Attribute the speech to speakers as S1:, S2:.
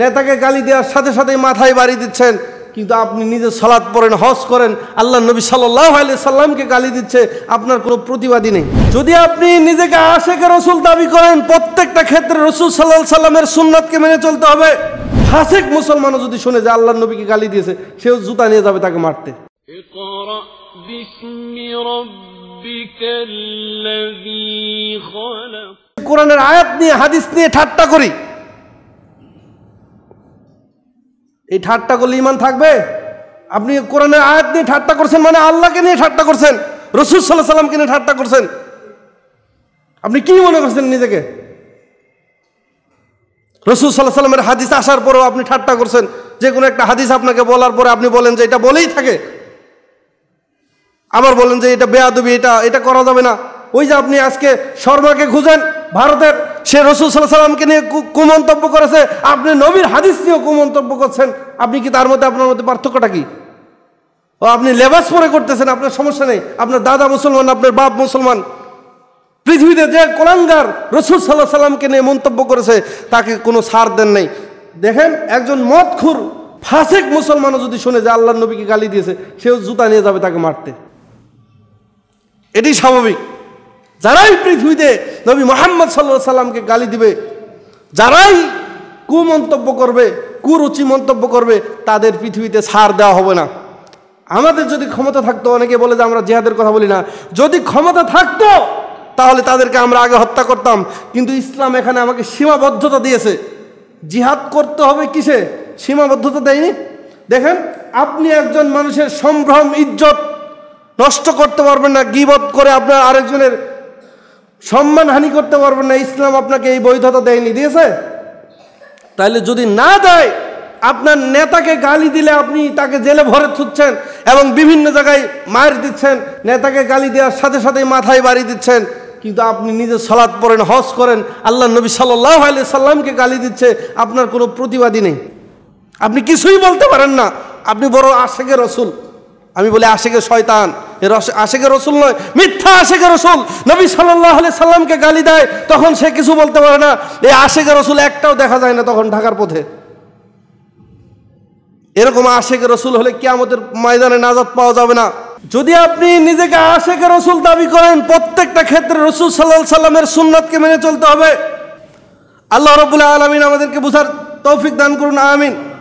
S1: নেতাকে গালি দেওয়ার সাথে সাথে মাথায় বাড়ি দিচ্ছেন কিন্তু আপনি নিজে সালাদ পড়েন হজ করেন আল্লাহ নবী সাল্লাহ আলি সাল্লামকে গালি দিচ্ছে আপনার কোনো প্রতিবাদী নেই যদি আপনি নিজেকে আশেখে রসুল দাবি করেন প্রত্যেকটা ক্ষেত্রে রসুল সাল্লাহ সাল্লামের সুন্নাতকে মেনে চলতে হবে হাসেক মুসলমানও যদি শুনে যে আল্লাহ নবীকে গালি দিয়েছে সেও জুতা নিয়ে যাবে তাকে মারতে কোরআনের আয়াত নিয়ে হাদিস নিয়ে ঠাট্টা করি এই ঠাট্টা করলে ইমান থাকবে আপনি কোরআনের আয়াত নিয়ে ঠাট্টা করছেন মানে আল্লাহকে নিয়ে ঠাট্টা করছেন রসুল সাল্লাহ সাল্লামকে নিয়ে ঠাট্টা করছেন আপনি কি মনে করছেন নিজেকে রসুল সাল্লাহ সাল্লামের হাদিস আসার পরেও আপনি ঠাট্টা করছেন যে কোনো একটা হাদিস আপনাকে বলার পরে আপনি বলেন যে এটা বলেই থাকে আবার বলেন যে এটা বেয়াদবি এটা এটা করা যাবে না ওই যে আপনি আজকে শর্মাকে খুঁজেন ভারতের সে রসুল সাল্লাহ সাল্লামকে নিয়ে কুমন্তব্য করেছে আপনি নবীর হাদিস নিয়েও কুমন্তব্য করছেন আপনি কি তার মধ্যে আপনার মধ্যে পার্থক্যটা কি ও আপনি লেবাস পরে করতেছেন আপনার সমস্যা নেই আপনার দাদা মুসলমান আপনার বাপ মুসলমান পৃথিবীতে যে কলাঙ্গার রসুল সাল্লাহ সাল্লামকে নিয়ে মন্তব্য করেছে তাকে কোনো সার দেন নাই দেখেন একজন খুর ফাসেক মুসলমানও যদি শুনে যে আল্লাহ নবীকে গালি দিয়েছে সেও জুতা নিয়ে যাবে তাকে মারতে এটি স্বাভাবিক যারাই পৃথিবীতে নবী মোহাম্মদ সাল্লাহ সাল্লামকে গালি দিবে যারাই কুমন্তব্য করবে কুরুচি মন্তব্য করবে তাদের পৃথিবীতে সার দেওয়া হবে না আমাদের যদি ক্ষমতা থাকতো অনেকে বলে যে আমরা জেহাদের কথা বলি না যদি ক্ষমতা থাকতো তাহলে তাদেরকে আমরা আগে হত্যা করতাম কিন্তু ইসলাম এখানে আমাকে সীমাবদ্ধতা দিয়েছে জিহাদ করতে হবে কিসে সীমাবদ্ধতা দেয়নি দেখেন আপনি একজন মানুষের সম্ভ্রম ইজ্জত নষ্ট করতে পারবেন না গিবত করে আপনার আরেকজনের সম্মানহানি করতে পারবেন না ইসলাম আপনাকে এই বৈধতা দেয়নি দিয়েছে তাহলে যদি না দেয় আপনার নেতাকে গালি দিলে আপনি তাকে জেলে ভরে ছুটছেন এবং বিভিন্ন জায়গায় মার দিচ্ছেন নেতাকে গালি দেওয়ার সাথে সাথে মাথায় বাড়ি দিচ্ছেন কিন্তু আপনি নিজে সালাদ পড়েন হস করেন আল্লাহ নবী সাল্লাহ সাল্লামকে গালি দিচ্ছে আপনার কোনো প্রতিবাদী নেই আপনি কিছুই বলতে পারেন না আপনি বড় আশেকের রসুল আমি বলি আশেখের শয়তান আশেখে রসুল নয় মিথ্যা আশেখে রসুল নবী সাল্লাহ আলি সাল্লামকে গালি দেয় তখন সে কিছু বলতে পারে না এই আশেখে রসুল একটাও দেখা যায় না তখন ঢাকার পথে এরকম আশেখে রসুল হলে আমাদের ময়দানে নাজাত পাওয়া যাবে না যদি আপনি নিজেকে আশেখে রসুল দাবি করেন প্রত্যেকটা ক্ষেত্রে রসুল সাল্লাহ সাল্লামের সুন্নাতকে মেনে চলতে হবে আল্লাহ রবুল্লাহ আলমিন আমাদেরকে বুঝার তৌফিক দান করুন আমিন